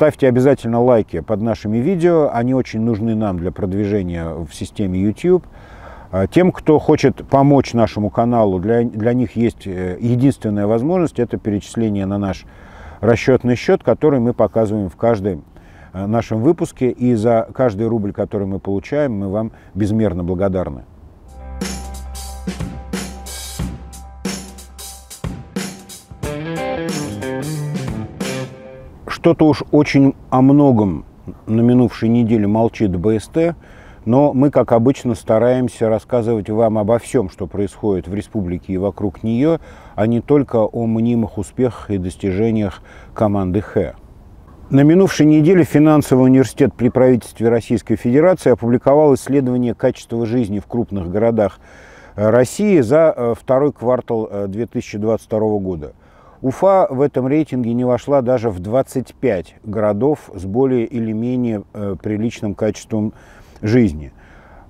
Ставьте обязательно лайки под нашими видео, они очень нужны нам для продвижения в системе YouTube. А, тем, кто хочет помочь нашему каналу, для, для них есть э, единственная возможность, это перечисление на наш расчетный счет, который мы показываем в каждой э, нашем выпуске. И за каждый рубль, который мы получаем, мы вам безмерно благодарны. Что-то уж очень о многом на минувшей неделе молчит БСТ, но мы, как обычно, стараемся рассказывать вам обо всем, что происходит в республике и вокруг нее, а не только о мнимых успехах и достижениях команды «Х». На минувшей неделе финансовый университет при правительстве Российской Федерации опубликовал исследование качества жизни в крупных городах России за э, второй квартал 2022 э, года. Уфа в этом рейтинге не вошла даже в 25 городов с более или менее э, приличным качеством жизни.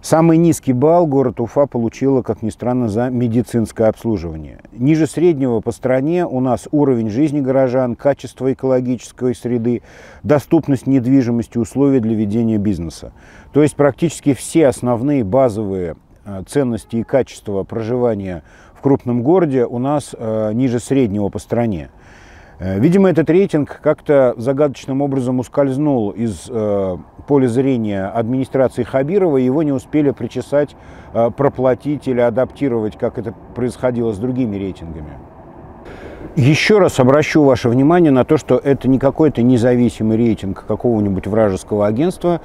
Самый низкий балл город Уфа получила, как ни странно, за медицинское обслуживание. Ниже среднего по стране у нас уровень жизни горожан, качество экологической среды, доступность недвижимости, условия для ведения бизнеса. То есть практически все основные базовые э, ценности и качества проживания в крупном городе у нас э, ниже среднего по стране. Э, видимо, этот рейтинг как-то загадочным образом ускользнул из э, поля зрения администрации Хабирова, его не успели причесать, э, проплатить или адаптировать, как это происходило с другими рейтингами. Еще раз обращу ваше внимание на то, что это не какой-то независимый рейтинг какого-нибудь вражеского агентства,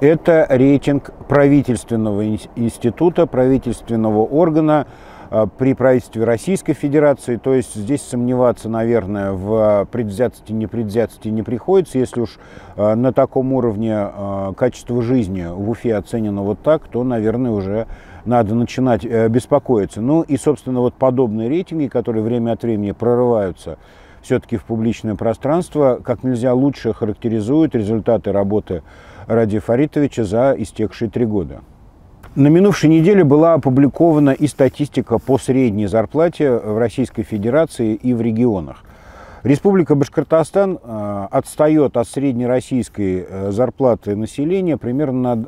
это рейтинг правительственного института, правительственного органа, Э, при правительстве Российской Федерации. То есть здесь сомневаться, наверное, в предвзятости, непредвзятости не приходится. Если уж э, на таком уровне э, качество жизни в Уфе оценено вот так, то, наверное, уже надо начинать беспокоиться. Ну и, собственно, вот подобные рейтинги, которые время от времени прорываются все-таки в публичное пространство, как нельзя лучше характеризуют результаты работы Ради Фаритовича за истекшие три года. На минувшей неделе была опубликована и статистика по средней зарплате в Российской Федерации и в регионах. Республика Башкортостан э, отстает от среднероссийской э, зарплаты населения примерно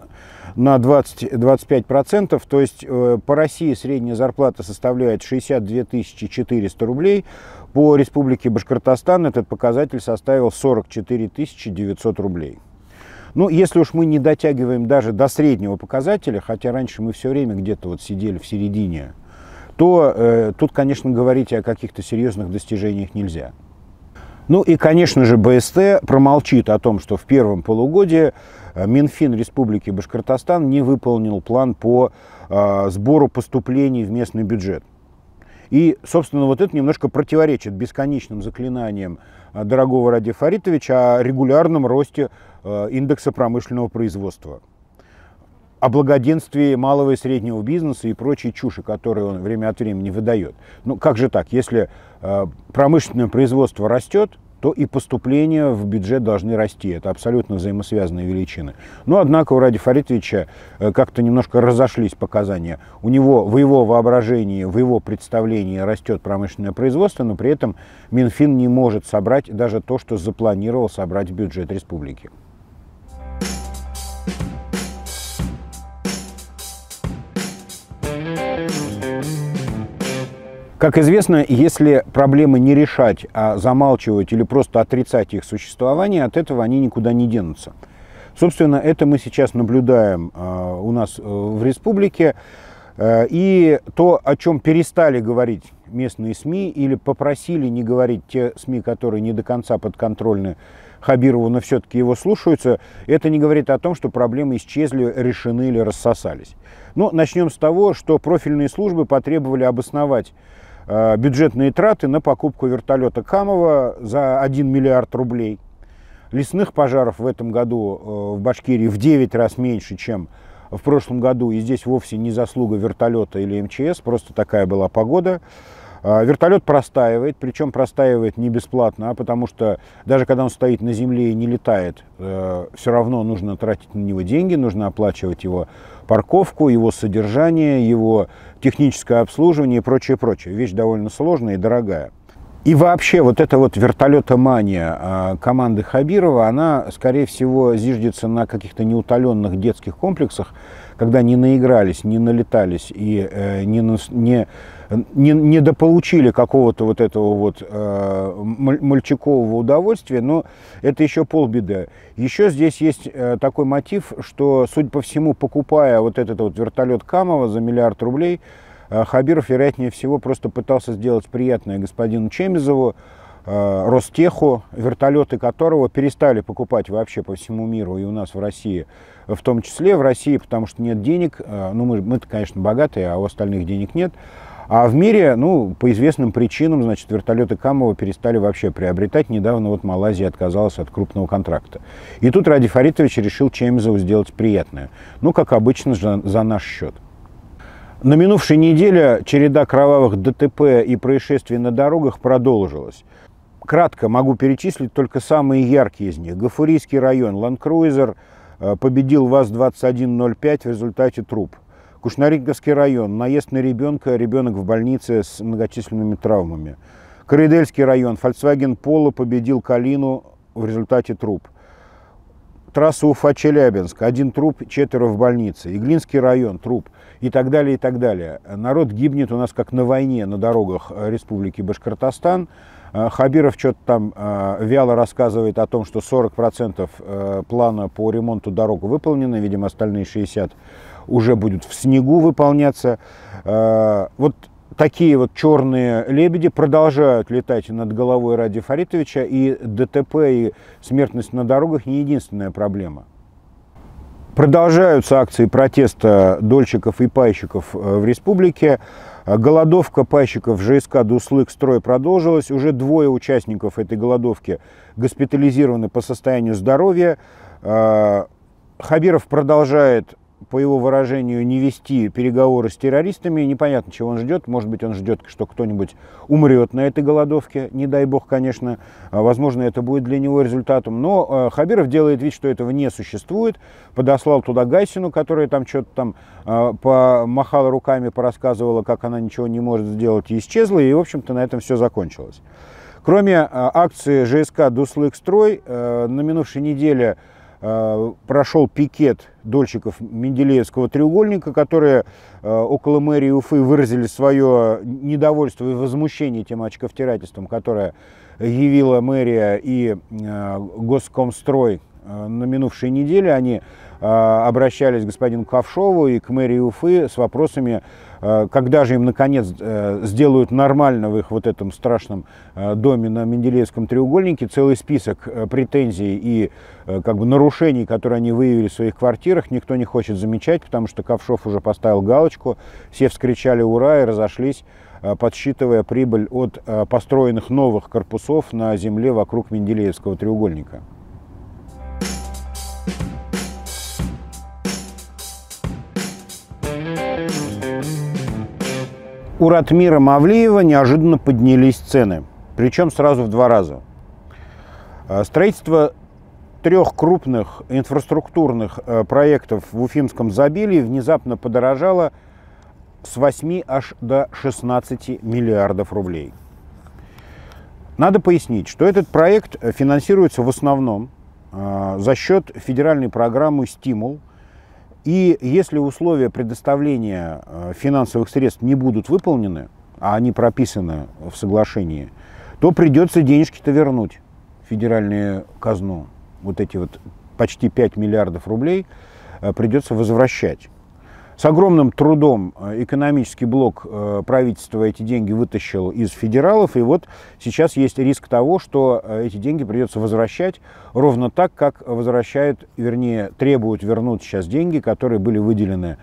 на 20-25%. То есть э, по России средняя зарплата составляет 62 400 рублей. По Республике Башкортостан этот показатель составил 44 900 рублей. Ну, если уж мы не дотягиваем даже до среднего показателя, хотя раньше мы все время где-то вот сидели в середине, то э, тут, конечно, говорить о каких-то серьезных достижениях нельзя. Ну и, конечно же, БСТ промолчит о том, что в первом полугодии э, Минфин Республики Башкортостан не выполнил план по э, сбору поступлений в местный бюджет. И, собственно, вот это немножко противоречит бесконечным заклинаниям Э, дорогого Ради Фаритовича о регулярном росте э, индекса промышленного производства, о благоденствии малого и среднего бизнеса и прочей чуши, которую он время от времени выдает. Ну как же так, если э, промышленное производство растет, то и поступления в бюджет должны расти. Это абсолютно взаимосвязанные величины. Но, однако, у Ради Фаритовича э, как-то немножко разошлись показания. У него в его воображении, в его представлении растет промышленное производство, но при этом Минфин не может собрать даже то, что запланировал собрать в бюджет республики. Как известно, если проблемы не решать, а замалчивать или просто отрицать их существование, от этого они никуда не денутся. Собственно, это мы сейчас наблюдаем а, у нас э, в республике. Э, и то, о чем перестали говорить местные СМИ или попросили не говорить те СМИ, которые не до конца подконтрольны Хабирову, но все-таки его слушаются, это не говорит о том, что проблемы исчезли, решены или рассосались. Но ну, начнем с того, что профильные службы потребовали обосновать Э, бюджетные траты на покупку вертолета Камова за 1 миллиард рублей. Лесных пожаров в этом году э, в Башкирии в 9 раз меньше, чем в прошлом году. И здесь вовсе не заслуга вертолета или МЧС, просто такая была погода. А, Вертолет простаивает, причем простаивает не бесплатно, а потому что даже когда он стоит на земле и не летает, э, все равно нужно тратить на него деньги, нужно оплачивать его парковку, его содержание, его техническое обслуживание и прочее, прочее. Вещь довольно сложная и дорогая. И вообще вот эта вот вертолетомания а, команды Хабирова, она, скорее всего, зиждется на каких-то неутоленных детских комплексах, когда не наигрались, не налетались и э, не, не, не, не дополучили какого-то вот этого вот э, мальчикового удовольствия, но это еще полбеды. Еще здесь есть э, такой мотив, что, судя по всему, покупая вот этот вот вертолет Камова за миллиард рублей, а Хабиров, вероятнее всего, просто пытался сделать приятное господину Чемизову, а, Ростеху, вертолеты которого перестали покупать вообще по всему миру и у нас в России, в том числе в России, потому что нет денег, а, ну мы, мы-то, конечно, богатые, а у остальных денег нет, а в мире, ну, по известным причинам, значит, вертолеты Камова перестали вообще приобретать. Недавно вот Малайзия отказалась от крупного контракта. И тут Ради Фаритович решил Чемизову сделать приятное. Ну, как обычно, за, за наш счет. На минувшей неделе череда кровавых ДТП и происшествий на дорогах продолжилась. Кратко могу перечислить только самые яркие из них. Гафурийский район. Ланкруизер э, победил ВАЗ-2105 в результате труп. Кушнариковский район. Наезд на ребенка, ребенок в больнице с многочисленными травмами. Коридельский район. Volkswagen Polo победил Калину в результате труп трасса Уфа-Челябинск, один труп, четверо в больнице, Иглинский район, труп и так далее, и так далее. Народ гибнет у нас как на войне на дорогах э, Республики Башкортостан. Э, Хабиров что-то там э, вяло рассказывает о том, что 40% плана по ремонту дорог выполнено, видимо, остальные 60% уже будут в снегу выполняться. Вот такие вот черные лебеди продолжают летать над головой Ради Фаритовича, и ДТП и смертность на дорогах не единственная проблема. Продолжаются акции протеста дольщиков и пайщиков э, в республике. Голодовка пайщиков ЖСК «Дуслык» строй продолжилась. Уже двое участников этой голодовки госпитализированы по состоянию здоровья. Э, Хабиров продолжает по его выражению, не вести переговоры с террористами. Непонятно, чего он ждет. Может быть, он ждет, что кто-нибудь умрет на этой голодовке. Не дай бог, конечно. А, возможно, это будет для него результатом. Но а, Хабиров делает вид, что этого не существует. Подослал туда Гайсину, которая там что-то там а, помахала руками, порассказывала, как она ничего не может сделать, и исчезла. И, в общем-то, на этом все закончилось. Кроме акции ЖСК «Дуслыкстрой», на минувшей неделе Э, прошел пикет дольщиков Менделеевского треугольника, которые э, около мэрии Уфы выразили свое недовольство и возмущение тем очковтирательством, которое явила мэрия и э, Госкомстрой на минувшей неделе. Они обращались к господину Ковшову и к мэрии Уфы с вопросами а, когда же им наконец э, сделают нормально в их вот этом страшном э, доме на Менделеевском треугольнике целый список э, претензий и как бы нарушений, которые они выявили в своих квартирах, никто не хочет замечать, потому что Ковшов уже поставил галочку, все вскричали «Ура!» и разошлись подсчитывая прибыль от построенных новых корпусов на земле вокруг Менделеевского треугольника. У Ратмира Мавлиева неожиданно поднялись цены, причем сразу в два раза. А, строительство трех крупных инфраструктурных э, проектов в Уфимском Забелии внезапно подорожало с 8 аж до 16 миллиардов рублей. Надо пояснить, что этот проект э, финансируется в основном а, за счет федеральной программы «Стимул», и если условия предоставления э, финансовых средств не будут выполнены, а они прописаны в соглашении, то придется денежки-то вернуть федеральную казну. Вот эти вот почти 5 миллиардов рублей э, придется возвращать. С огромным трудом э, экономический блок э, правительства эти деньги вытащил из федералов, и вот сейчас есть риск того, что э, эти деньги придется возвращать ровно так, как возвращают, вернее, требуют вернуть сейчас деньги, которые были выделены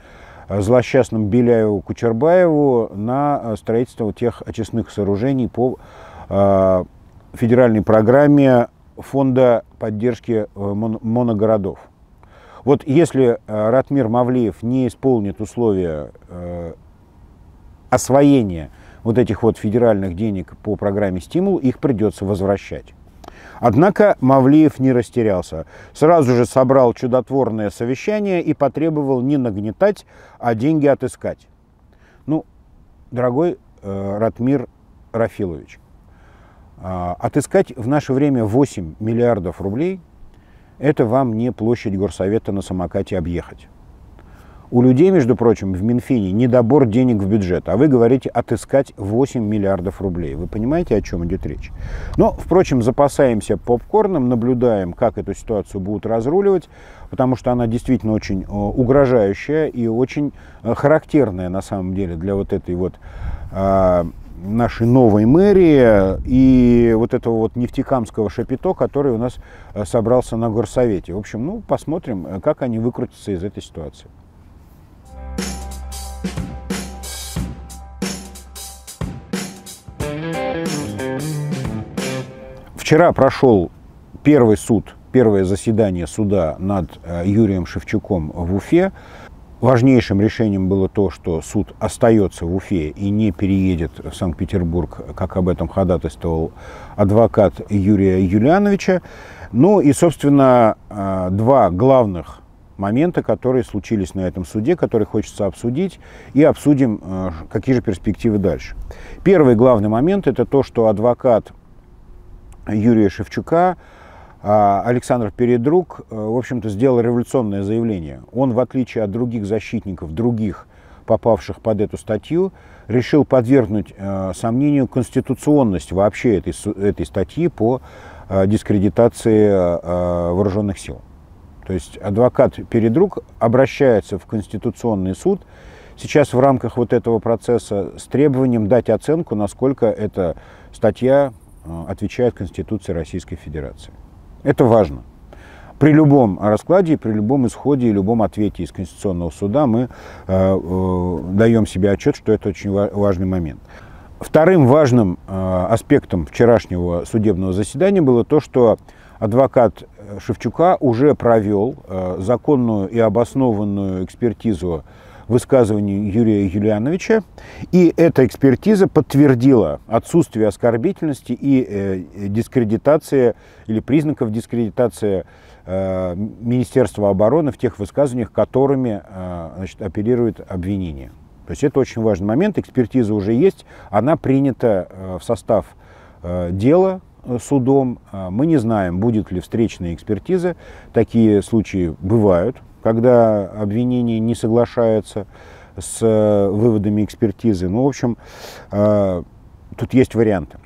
злосчастным Беляеву Кучербаеву на строительство тех очистных сооружений по федеральной программе фонда поддержки моногородов. Вот если э, Ратмир Мавлиев не исполнит условия э, освоения вот этих вот федеральных денег по программе «Стимул», их придется возвращать. Однако Мавлиев не растерялся. Сразу же собрал чудотворное совещание и потребовал не нагнетать, а деньги отыскать. Ну, дорогой э, Ратмир Рафилович, а, отыскать в наше время 8 миллиардов рублей это вам не площадь горсовета на самокате объехать. У людей, между прочим, в Минфине недобор денег в бюджет, а вы говорите отыскать 8 миллиардов рублей. Вы понимаете, о чем идет речь? Но, впрочем, запасаемся попкорном, наблюдаем, как эту ситуацию будут разруливать, потому что она действительно очень э, угрожающая и очень э, характерная на самом деле для вот этой вот а, нашей новой мэрии и вот этого вот нефтекамского шапито, который у нас э, собрался на горсовете. В общем, ну, посмотрим, э, как они выкрутятся из этой ситуации. Вчера прошел первый суд, первое заседание суда над э, Юрием Шевчуком в Уфе. Важнейшим решением было то, что суд остается в Уфе и не переедет в Санкт-Петербург, как об этом ходатайствовал адвокат Юрия Юлиановича. Ну и, собственно, а, два главных момента, которые случились на этом суде, которые хочется обсудить, и обсудим, а, какие же перспективы дальше. Первый главный момент – это то, что адвокат Юрия Шевчука – а Александр Передруг, э, в общем-то, сделал революционное заявление. Он, в отличие от других защитников, других попавших под эту статью, решил подвергнуть э, сомнению конституционность вообще этой, этой статьи по э, дискредитации э, э, вооруженных сил. То есть адвокат Передруг обращается в Конституционный суд сейчас в рамках вот этого процесса с требованием дать оценку, насколько эта статья э, отвечает Конституции Российской Федерации. Это важно. При любом раскладе, при любом исходе и любом ответе из Конституционного суда мы э, э, даем себе отчет, что это очень важный момент. Вторым важным э, аспектом вчерашнего судебного заседания было то, что адвокат э, Шевчука уже провел э, законную и обоснованную экспертизу высказыванию Юрия Юлиановича. И эта экспертиза подтвердила отсутствие оскорбительности и э, дискредитации или признаков дискредитации э, Министерства обороны в тех высказываниях, которыми э, значит, оперирует обвинение. То есть это очень важный момент, экспертиза уже есть, она принята э, в состав э, дела, э, судом. Э, мы не знаем, будет ли встречная экспертиза. Такие случаи бывают когда обвинение не соглашается с э, выводами экспертизы. Ну, в общем, э, тут есть варианты.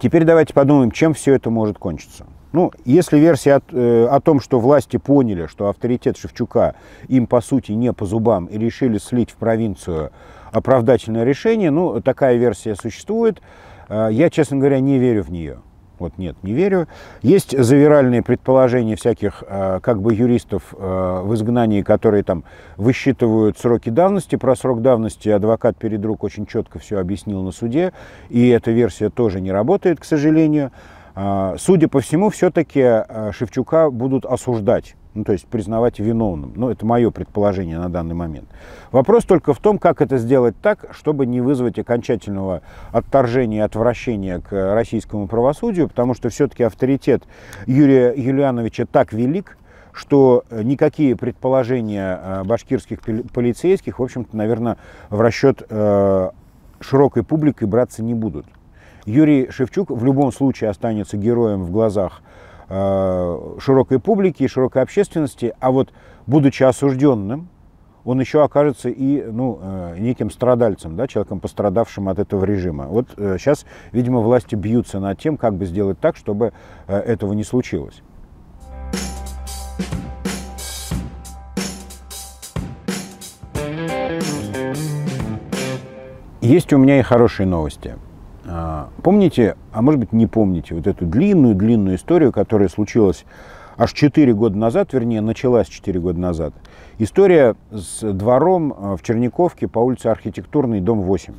Теперь давайте подумаем, чем все это может кончиться. Ну, если версия о, э, о том, что власти поняли, что авторитет Шевчука им, по сути, не по зубам, и решили слить в провинцию оправдательное решение, ну, такая версия существует. Я, честно говоря, не верю в нее вот нет, не верю. Есть завиральные предположения всяких э, как бы юристов э, в изгнании, которые там высчитывают сроки давности. Про срок давности адвокат перед Передрук очень четко все объяснил на суде, и эта версия тоже не работает, к сожалению. А, судя по всему, все-таки э, Шевчука будут осуждать ну, то есть признавать виновным. Ну, это мое предположение на данный момент. Вопрос только в том, как это сделать так, чтобы не вызвать окончательного отторжения и отвращения к российскому правосудию, потому что все-таки авторитет Юрия Юлиановича так велик, что э, никакие предположения э, башкирских полицейских, в общем-то, наверное, в расчет э, широкой публики браться не будут. Юрий Шевчук в любом случае останется героем в глазах Э, широкой публики и широкой общественности, а вот будучи осужденным, он еще окажется и ну, э, неким страдальцем, да, человеком, пострадавшим от этого режима. Вот сейчас, э, видимо, власти бьются над тем, как бы сделать так, чтобы этого не случилось. Есть у меня и хорошие новости. Помните, а может быть не помните, вот эту длинную-длинную историю, которая случилась аж 4 года назад, вернее, началась 4 года назад. История с двором э, в Черниковке по улице Архитектурный, дом 8.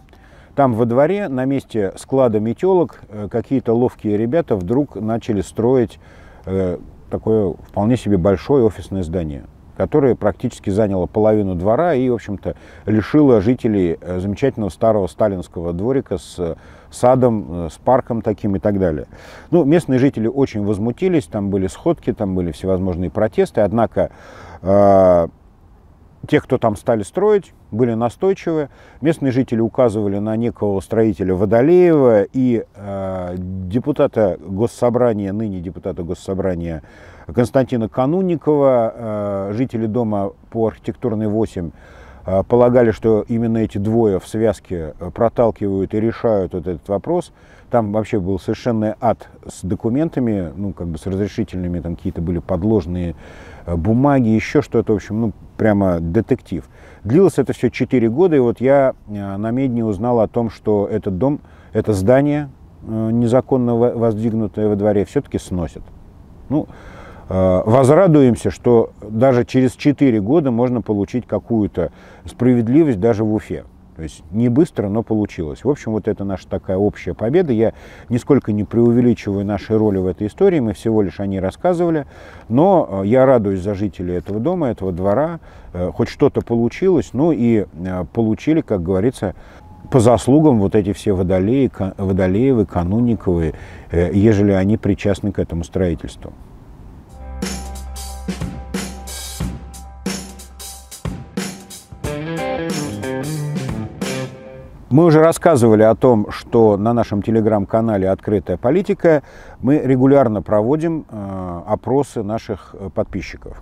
Там во дворе на месте склада метелок э, какие-то ловкие ребята вдруг начали строить э, такое вполне себе большое офисное здание которая практически заняла половину двора и, в общем-то, лишила жителей э, замечательного старого сталинского дворика с э, садом, э, с парком таким и так далее. Ну, местные жители очень возмутились, там были сходки, там были всевозможные протесты, однако те, кто там стали строить, были настойчивы. Местные жители указывали на некого строителя Водолеева и э, депутата Госсобрания, ныне депутата Госсобрания Константина Канунникова, э, жители дома по архитектурной 8, э, полагали, что именно эти двое в связке э, проталкивают и решают вот этот вопрос. Там вообще был совершенно ад с документами, ну, как бы с разрешительными, там какие-то были подложные э, бумаги, еще что-то, в общем, ну, прямо детектив. Длилось это все 4 года, и вот я э, на Медне узнал о том, что этот дом, это здание, э, незаконно воздвигнутое во дворе, все-таки сносят. Ну, э, возрадуемся, что даже через 4 года можно получить какую-то справедливость даже в Уфе. То есть не быстро, но получилось. В общем, вот это наша такая общая победа. Я нисколько не преувеличиваю нашей роли в этой истории, мы всего лишь о ней рассказывали. Но э, я радуюсь за жителей этого дома, этого двора. Э, хоть что-то получилось, ну и э, получили, как говорится, по заслугам вот эти все водолеи, водолеевы, кануниковы, ежели они причастны к этому строительству. Мы уже рассказывали о том, что на нашем телеграм-канале «Открытая политика» мы регулярно проводим э, опросы наших э, подписчиков.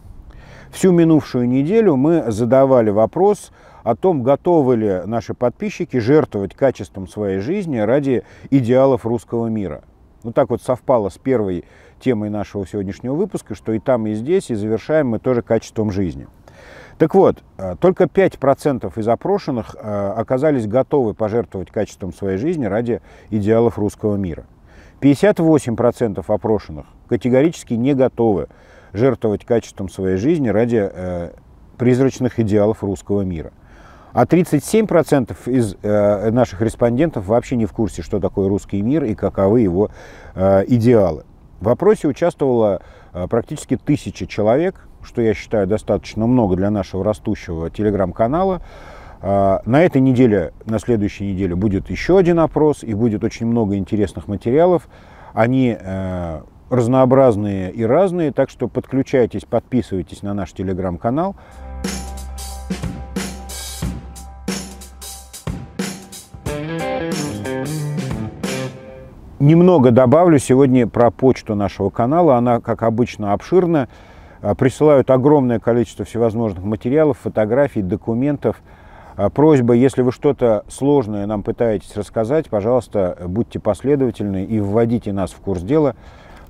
Всю минувшую неделю мы задавали вопрос о том, готовы ли наши подписчики жертвовать качеством своей жизни ради идеалов русского мира. Ну вот так вот совпало с первой темой нашего сегодняшнего выпуска, что и там, и здесь, и завершаем мы тоже качеством жизни. Так вот, э, только 5% из опрошенных э, оказались готовы пожертвовать качеством своей жизни ради идеалов русского мира. 58% опрошенных категорически не готовы жертвовать качеством своей жизни ради э, призрачных идеалов русского мира. А 37% из наших респондентов вообще не в курсе, что такое русский мир и каковы его идеалы. В опросе участвовало практически тысяча человек, что я считаю достаточно много для нашего растущего телеграм-канала. А, на этой неделе, на следующей неделе будет еще один опрос и будет очень много интересных материалов. Они э, разнообразные и разные, так что подключайтесь, подписывайтесь на наш телеграм-канал. Немного добавлю сегодня про почту нашего канала. Она, как обычно, обширна. А, присылают огромное количество всевозможных материалов, фотографий, документов. А, просьба, если вы что-то сложное нам пытаетесь рассказать, пожалуйста, будьте последовательны и вводите нас в курс дела,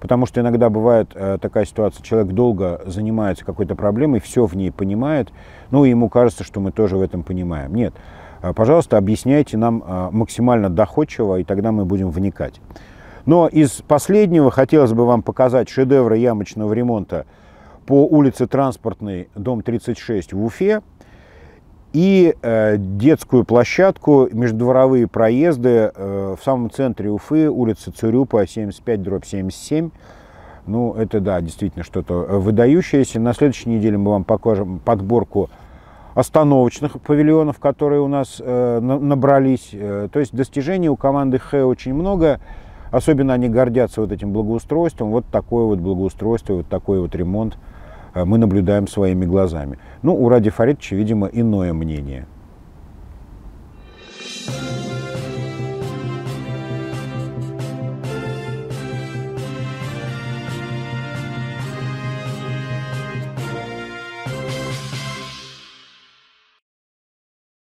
потому что иногда бывает э, такая ситуация, человек долго занимается какой-то проблемой, все в ней понимает, ну и ему кажется, что мы тоже в этом понимаем. Нет, а, пожалуйста, объясняйте нам максимально доходчиво, и тогда мы будем вникать. Но из последнего хотелось бы вам показать шедевры ямочного ремонта – по улице Транспортной, дом 36 в Уфе, и э, детскую площадку, междворовые проезды э, в самом центре Уфы, улица Цурюпа, 75, дробь 77. Ну, это, да, действительно что-то э, выдающееся. На следующей неделе мы вам покажем подборку остановочных павильонов, которые у нас э, набрались. Э, то есть достижений у команды Х очень много. Особенно они гордятся вот этим благоустройством. Вот такое вот благоустройство, вот такой вот ремонт. А мы наблюдаем своими глазами. Ну, у Ради Фаридовича, видимо, иное мнение. Thank you.